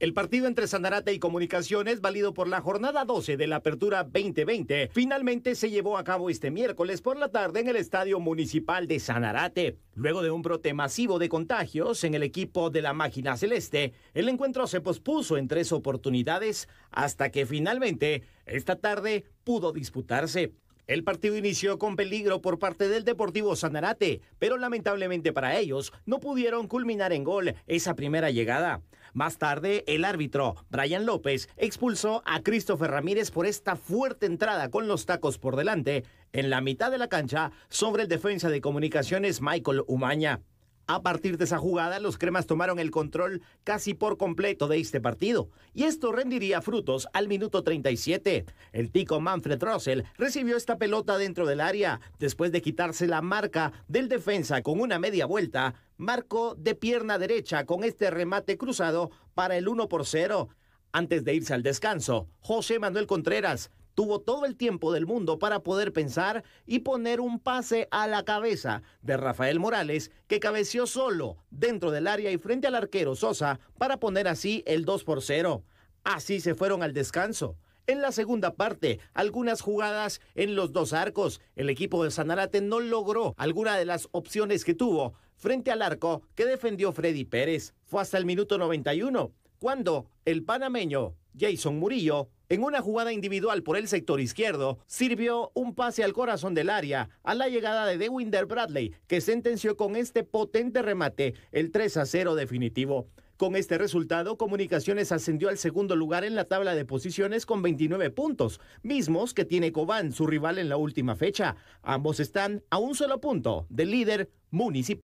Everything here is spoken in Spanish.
El partido entre Sanarate y Comunicaciones, valido por la jornada 12 de la Apertura 2020, finalmente se llevó a cabo este miércoles por la tarde en el Estadio Municipal de Sanarate. Luego de un brote masivo de contagios en el equipo de la Máquina Celeste, el encuentro se pospuso en tres oportunidades hasta que finalmente esta tarde pudo disputarse. El partido inició con peligro por parte del Deportivo Sanarate, pero lamentablemente para ellos no pudieron culminar en gol esa primera llegada. Más tarde, el árbitro, Brian López, expulsó a Christopher Ramírez por esta fuerte entrada con los tacos por delante en la mitad de la cancha sobre el defensa de comunicaciones Michael Umaña. A partir de esa jugada, los cremas tomaron el control casi por completo de este partido, y esto rendiría frutos al minuto 37. El tico Manfred Russell recibió esta pelota dentro del área, después de quitarse la marca del defensa con una media vuelta, marcó de pierna derecha con este remate cruzado para el 1 por 0. Antes de irse al descanso, José Manuel Contreras tuvo todo el tiempo del mundo para poder pensar y poner un pase a la cabeza de Rafael Morales, que cabeció solo dentro del área y frente al arquero Sosa para poner así el 2 por 0. Así se fueron al descanso. En la segunda parte, algunas jugadas en los dos arcos. El equipo de Sanarate no logró alguna de las opciones que tuvo frente al arco que defendió Freddy Pérez. Fue hasta el minuto 91, cuando el panameño Jason Murillo en una jugada individual por el sector izquierdo, sirvió un pase al corazón del área a la llegada de Winter Bradley, que sentenció con este potente remate el 3 a 0 definitivo. Con este resultado, Comunicaciones ascendió al segundo lugar en la tabla de posiciones con 29 puntos, mismos que tiene Cobán, su rival en la última fecha. Ambos están a un solo punto del líder municipal.